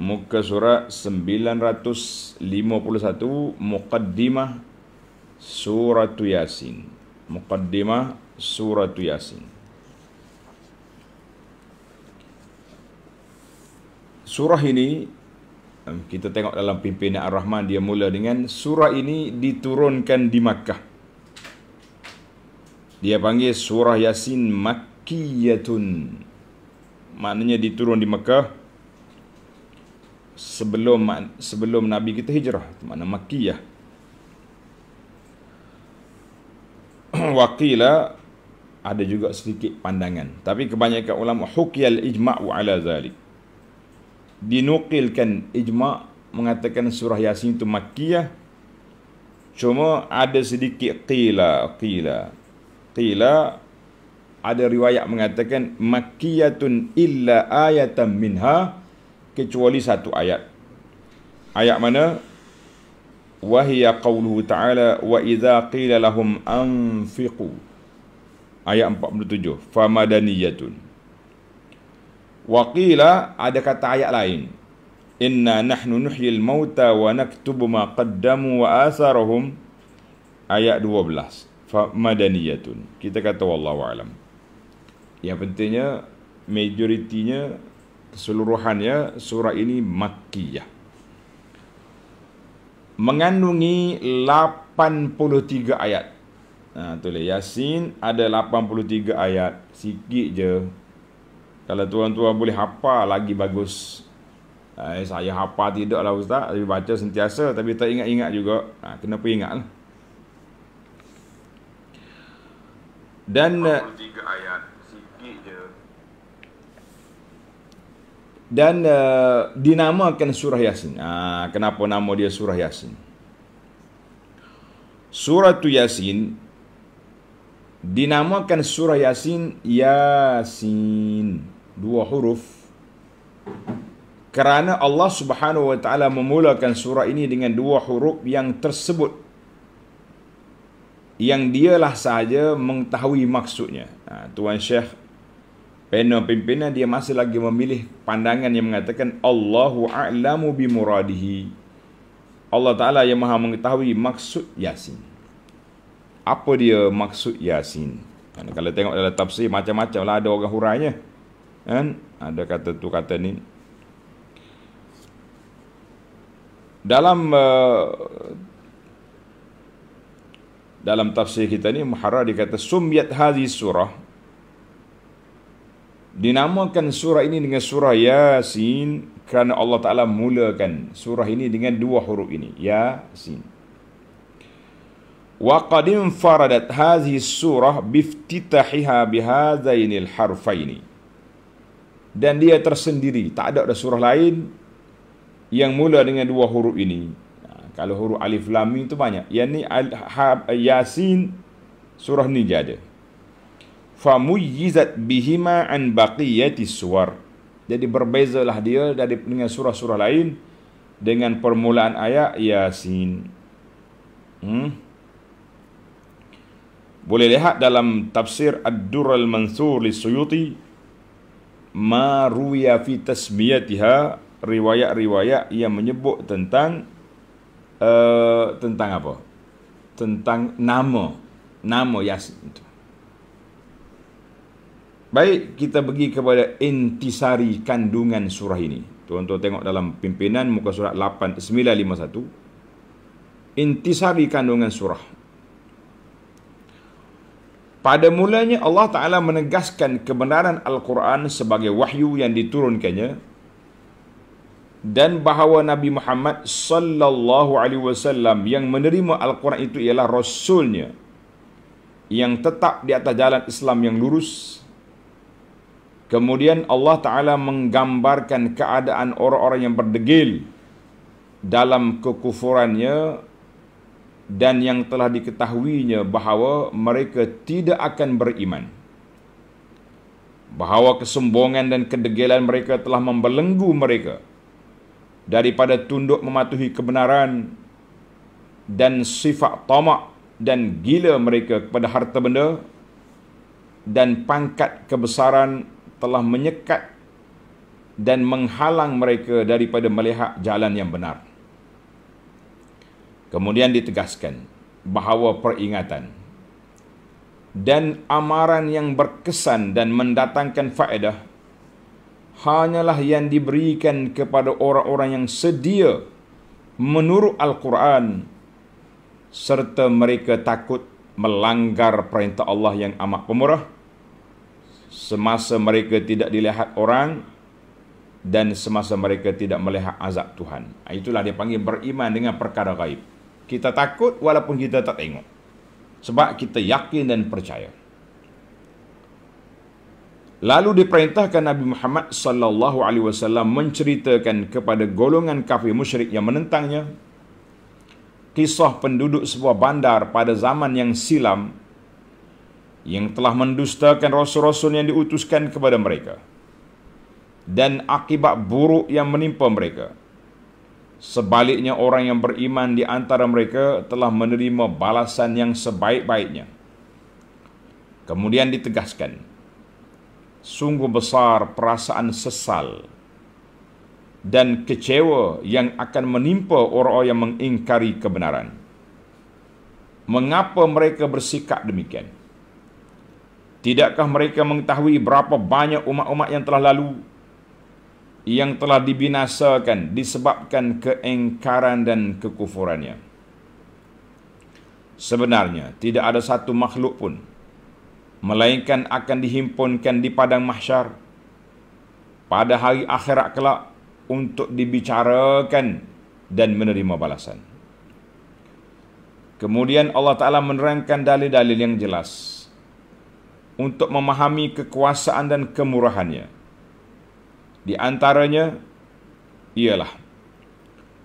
muka surat 951 muqaddimah surah yasin muqaddimah surah yasin surah ini kita tengok dalam pimpinan ar-rahman dia mula dengan surah ini diturunkan di Makkah dia panggil surah yasin makkiyatun maknanya diturun di Makkah sebelum sebelum Nabi kita hijrah mana Makkiyah waqila ada juga sedikit pandangan tapi kebanyakan ulama hukiyal ijma'u ala zalik dinukilkan ijma' mengatakan surah yasin itu makkiyah cuma ada sedikit qila qila qila ada riwayat mengatakan makkiyatun illa ayatan minha kecuali satu ayat. Ayat mana? Wahia qawluhu ta'ala wa idha qila lahum anfiqu. Ayat 47. Famadaniyatun. Wa qila ada kata ayat lain. Inna nahnu nuhyil mauta wa naktubu ma qaddamu wa asarahum. Ayat 12. Famadaniyatun. Kita kata wallahu alam. Yang pentingnya majoritinya Seluruhannya surah ini makkiyah mengandungi 83 ayat ha tu lah yasin ada 83 ayat sikit je kalau tuan-tuan boleh hafal lagi bagus ha, Eh, saya hafal tidak lah Ustaz Tapi baca sentiasa Tapi tak ingat-ingat juga ha, Kenapa ingat lah Dan 83 eh, ayat dan uh, dinamakan surah yasin. Ah kenapa nama dia surah yasin? Surah tu yasin dinamakan surah yasin yasin dua huruf kerana Allah Subhanahu wa taala memulakan surah ini dengan dua huruf yang tersebut yang dialah sahaja mengetahui maksudnya. Ha, Tuan Syekh panel pimpinan dia masih lagi memilih pandangan yang mengatakan Allahu a'lamu bi muradihi. Allah Taala yang Maha mengetahui maksud Yasin. Apa dia maksud Yasin? Kan kalau tengok dalam tafsir macam-macam lah ada orang hurainya. Kan? Ada kata tu kata ni. Dalam uh, dalam tafsir kita ni Muharrar dikata sumyat hadhihi surah dinamakan surah ini dengan surah Yasin kerana Allah Ta'ala mulakan surah ini dengan dua huruf ini. Yasin. Wa qad infaradat hadhihi surah biftitahiha bihadzainil harfaini. Dan dia tersendiri, tak ada ada surah lain yang mula dengan dua huruf ini. Ha, kalau huruf alif lam mim itu banyak. Yang ni Yasin surah ni dia ada famuyyizat bihima an baqiyati suwar. Jadi berbezalah dia dari dengan surah-surah lain dengan permulaan ayat Yasin. Hmm? Boleh lihat dalam tafsir Ad-Dur al-Mansur li Suyuti ma ruya fi tasmiyatiha riwayat-riwayat yang menyebut tentang uh, tentang apa? Tentang nama nama Yasin itu. Baik, kita pergi kepada intisari kandungan surah ini. Tuan-tuan tengok dalam pimpinan muka surat 8951. Intisari kandungan surah. Pada mulanya Allah Ta'ala menegaskan kebenaran Al-Quran sebagai wahyu yang diturunkannya dan bahawa Nabi Muhammad sallallahu alaihi wasallam yang menerima Al-Quran itu ialah rasulnya yang tetap di atas jalan Islam yang lurus Kemudian Allah Ta'ala menggambarkan keadaan orang-orang yang berdegil dalam kekufurannya dan yang telah diketahuinya bahawa mereka tidak akan beriman. Bahawa kesombongan dan kedegilan mereka telah membelenggu mereka daripada tunduk mematuhi kebenaran dan sifat tamak dan gila mereka kepada harta benda dan pangkat kebesaran telah menyekat dan menghalang mereka daripada melihat jalan yang benar. Kemudian ditegaskan bahawa peringatan dan amaran yang berkesan dan mendatangkan faedah hanyalah yang diberikan kepada orang-orang yang sedia menurut Al-Quran serta mereka takut melanggar perintah Allah yang amat pemurah semasa mereka tidak dilihat orang dan semasa mereka tidak melihat azab Tuhan. Ah, itulah dia panggil beriman dengan perkara gaib. Kita takut walaupun kita tak tengok. Sebab kita yakin dan percaya. Lalu diperintahkan Nabi Muhammad sallallahu alaihi wasallam menceritakan kepada golongan kafir musyrik yang menentangnya kisah penduduk sebuah bandar pada zaman yang silam yang telah mendustakan rasul-rasul yang diutuskan kepada mereka dan akibat buruk yang menimpa mereka. Sebaliknya orang yang beriman di antara mereka telah menerima balasan yang sebaik-baiknya. Kemudian ditegaskan, sungguh besar perasaan sesal dan kecewa yang akan menimpa orang-orang yang mengingkari kebenaran. Mengapa mereka bersikap demikian? Tidakkah mereka mengetahui berapa banyak umat-umat yang telah lalu yang telah dibinasakan disebabkan keengkaran dan kekufurannya? Sebenarnya tidak ada satu makhluk pun melainkan akan dihimpunkan di padang mahsyar pada hari akhirat kelak untuk dibicarakan dan menerima balasan. Kemudian Allah Taala menerangkan dalil-dalil yang jelas untuk memahami kekuasaan dan kemurahannya. Di antaranya, ialah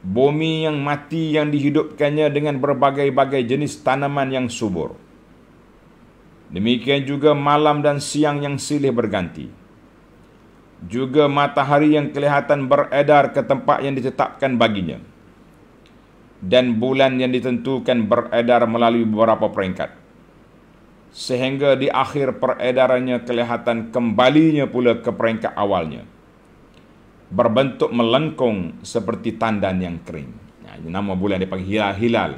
bumi yang mati yang dihidupkannya dengan berbagai-bagai jenis tanaman yang subur. Demikian juga malam dan siang yang silih berganti. Juga matahari yang kelihatan beredar ke tempat yang ditetapkan baginya. Dan bulan yang ditentukan beredar melalui beberapa peringkat sehingga di akhir peredarannya kelihatan kembalinya pula ke peringkat awalnya berbentuk melengkung seperti tandan yang kering nah, nama bulan dipanggil hilal, hilal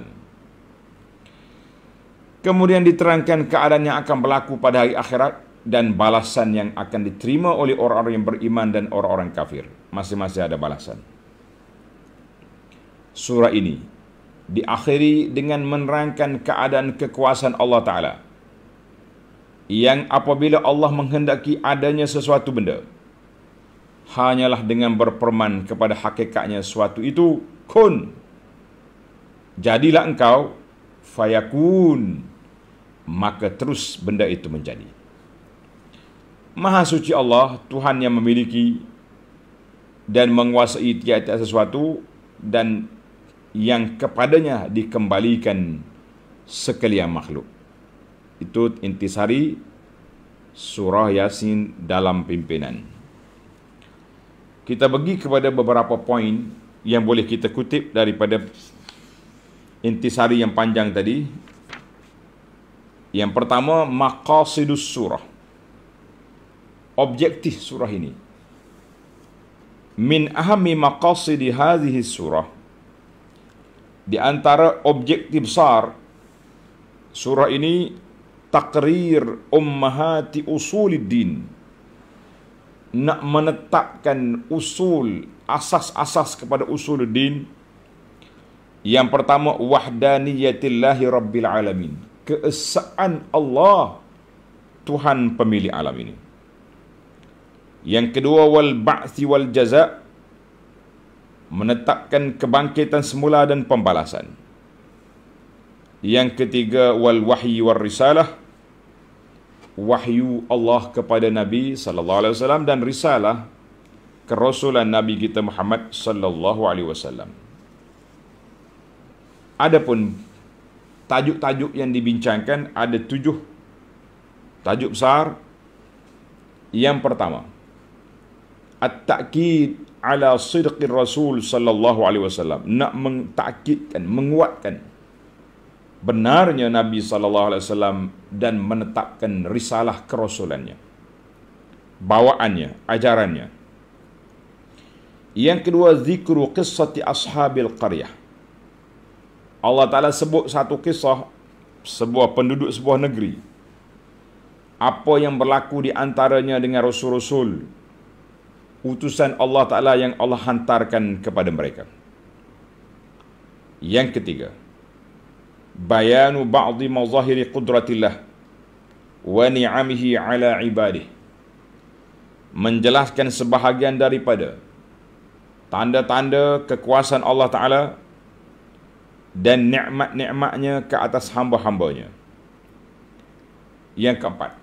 kemudian diterangkan keadaan yang akan berlaku pada hari akhirat dan balasan yang akan diterima oleh orang-orang yang beriman dan orang-orang kafir masing-masing ada balasan surah ini diakhiri dengan menerangkan keadaan kekuasaan Allah Ta'ala yang apabila Allah menghendaki adanya sesuatu benda hanyalah dengan berperman kepada hakikatnya sesuatu itu kun jadilah engkau fayakun maka terus benda itu menjadi Maha suci Allah Tuhan yang memiliki dan menguasai tiada sesuatu dan yang kepadanya dikembalikan sekalian makhluk itu intisari surah Yasin dalam pimpinan. Kita bagi kepada beberapa poin yang boleh kita kutip daripada intisari yang panjang tadi. Yang pertama, maqasidus surah. Objektif surah ini. Min ahami maqasidi hadhihi surah. Di antara objektif besar surah ini taqrir ummahati usuluddin nak menetapkan usul asas-asas kepada usuluddin yang pertama wahdaniyatillahi rabbil alamin keesaan Allah Tuhan pemilik alam ini yang kedua wal ba'thi wal jaza menetapkan kebangkitan semula dan pembalasan yang ketiga wal wahyi war risalah wahyu Allah kepada Nabi sallallahu alaihi wasallam dan risalah kerasulan Nabi kita Muhammad sallallahu alaihi wasallam. Adapun tajuk-tajuk yang dibincangkan ada tujuh tajuk besar. Yang pertama, at-taqid ala sidqir rasul sallallahu alaihi wasallam nak mentakidkan menguatkan benarnya Nabi sallallahu alaihi wasallam dan menetapkan risalah kerasulannya. Bawaannya, ajarannya. Yang kedua zikru qissati ashabil qaryah. Allah Taala sebut satu kisah sebuah penduduk sebuah negeri. Apa yang berlaku di antaranya dengan rasul-rasul utusan Allah Taala yang Allah hantarkan kepada mereka. Yang ketiga, Bayanu بعض mazahir قدرة الله ونعمه على عباده menjelaskan sebahagian daripada tanda-tanda kekuasaan Allah Ta'ala dan nikmat-nikmatnya ke atas hamba-hambanya. Yang keempat,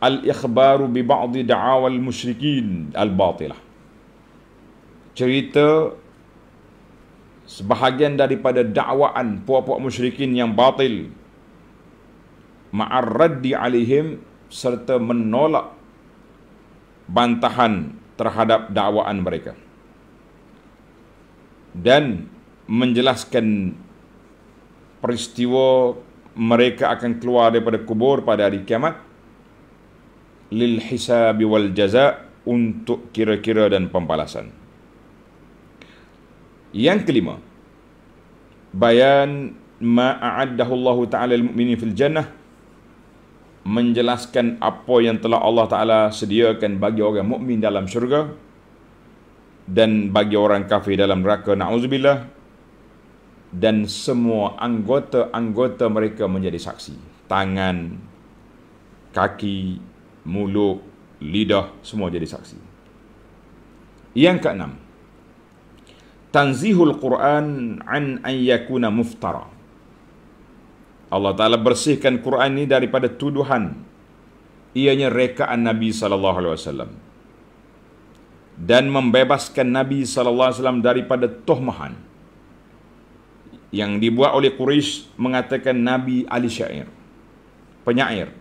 Al-Ikhbaru bi ba'di da'awal musyrikin al-batilah. Cerita sebahagian daripada dakwaan puak-puak musyrikin yang batil ma'arraddi alihim serta menolak bantahan terhadap dakwaan mereka dan menjelaskan peristiwa mereka akan keluar daripada kubur pada hari kiamat lil hisabi wal jaza untuk kira-kira dan pembalasan yang kelima. Bayan ma'a'addahu Allah Ta'ala al-mu'minin fil jannah menjelaskan apa yang telah Allah Ta'ala sediakan bagi orang mukmin dalam syurga dan bagi orang kafir dalam neraka na'udzubillah dan semua anggota-anggota mereka menjadi saksi tangan kaki mulut lidah semua jadi saksi yang keenam tanzihul Quran an an yakuna muftara. Allah Taala bersihkan Quran ini daripada tuduhan ianya rekaan Nabi sallallahu alaihi wasallam dan membebaskan Nabi sallallahu alaihi wasallam daripada tuhmahan yang dibuat oleh Quraisy mengatakan Nabi ahli syair penyair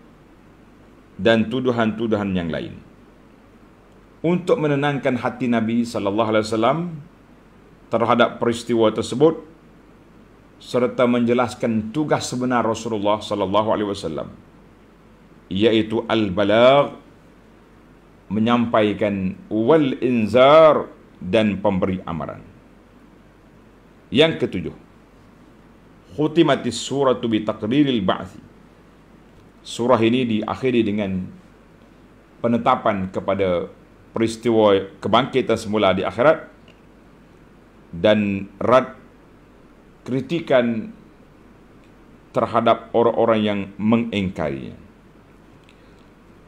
dan tuduhan-tuduhan yang lain untuk menenangkan hati Nabi sallallahu alaihi wasallam terhadap peristiwa tersebut serta menjelaskan tugas sebenar Rasulullah sallallahu alaihi wasallam iaitu al-balagh menyampaikan wal inzar dan pemberi amaran. Yang ketujuh. Khutimati suratu bi taqdiril ba'thi. Surah ini diakhiri dengan penetapan kepada peristiwa kebangkitan semula di akhirat dan rad kritikan terhadap orang-orang yang mengingkarinya.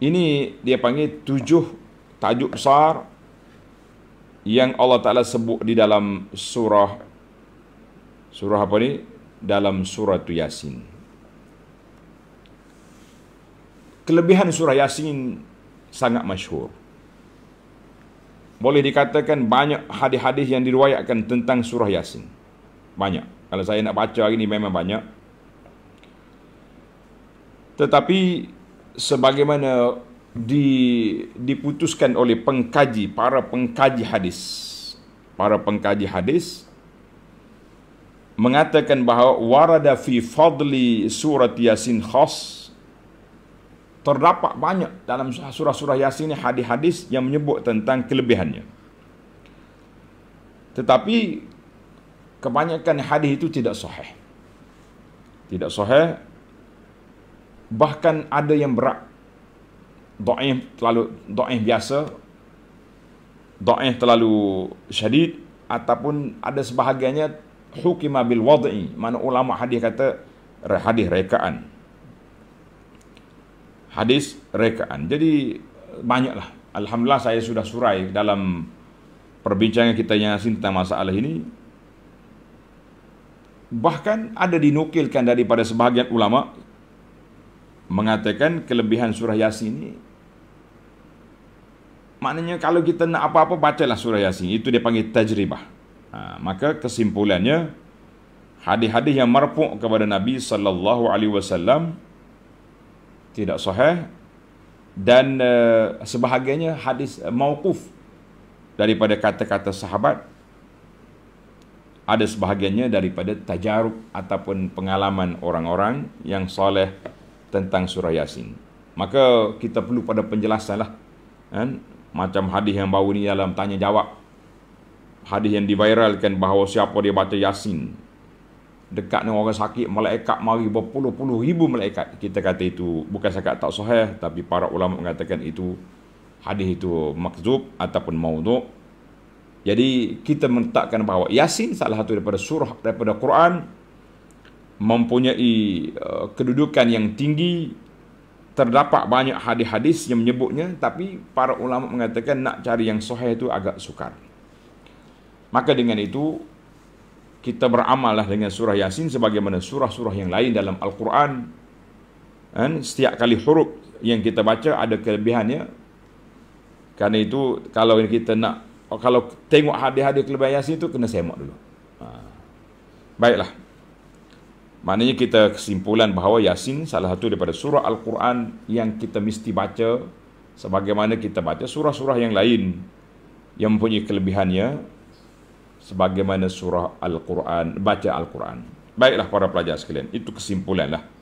Ini dia panggil tujuh tajuk besar yang Allah Ta'ala sebut di dalam surah surah apa ni? dalam surah tu Yasin. Kelebihan surah Yasin sangat masyhur boleh dikatakan banyak hadis-hadis yang diriwayatkan tentang surah Yasin. Banyak. Kalau saya nak baca hari ini memang banyak. Tetapi sebagaimana di, diputuskan oleh pengkaji, para pengkaji hadis. Para pengkaji hadis mengatakan bahawa waradafi fadli surat Yasin khas terdapat banyak dalam surah-surah Yasin ini hadis-hadis yang menyebut tentang kelebihannya. Tetapi kebanyakan hadis itu tidak sahih. Tidak sahih. Bahkan ada yang berat. Do'if terlalu do'if biasa. Do'if terlalu syadid. Ataupun ada sebahagiannya hukimah bil wad'i. Mana ulama hadis kata hadis rekaan hadis rekaan. Jadi banyaklah. Alhamdulillah saya sudah surai dalam perbincangan kita yang tentang masalah ini. Bahkan ada dinukilkan daripada sebahagian ulama mengatakan kelebihan surah Yasin ini maknanya kalau kita nak apa-apa bacalah surah Yasin itu dia panggil tajribah. Ha, maka kesimpulannya hadis-hadis yang marfu kepada Nabi sallallahu alaihi wasallam tidak sahih dan uh, sebahagiannya hadis uh, mauquf daripada kata-kata sahabat ada sebahagiannya daripada tajarub ataupun pengalaman orang-orang yang soleh tentang surah yasin maka kita perlu pada penjelasan lah kan? macam hadis yang baru ni dalam tanya jawab hadis yang diviralkan bahawa siapa dia baca yasin dekat dengan orang sakit malaikat mari berpuluh-puluh ribu malaikat kita kata itu bukan sekat tak sahih tapi para ulama mengatakan itu hadis itu makzub ataupun maudhu' jadi kita menetapkan bahawa yasin salah satu daripada surah daripada Quran mempunyai uh, kedudukan yang tinggi terdapat banyak hadis-hadis yang menyebutnya tapi para ulama mengatakan nak cari yang sahih itu agak sukar maka dengan itu kita beramallah dengan surah Yasin sebagaimana surah-surah yang lain dalam Al-Quran. Dan setiap kali huruf yang kita baca ada kelebihannya. Karena itu kalau kita nak oh, kalau tengok hadis-hadis kelebihan Yasin itu kena semak dulu. Ha. Baiklah. Maknanya kita kesimpulan bahawa Yasin salah satu daripada surah Al-Quran yang kita mesti baca sebagaimana kita baca surah-surah yang lain yang mempunyai kelebihannya sebagaimana surah Al-Quran, baca Al-Quran. Baiklah para pelajar sekalian, itu kesimpulanlah.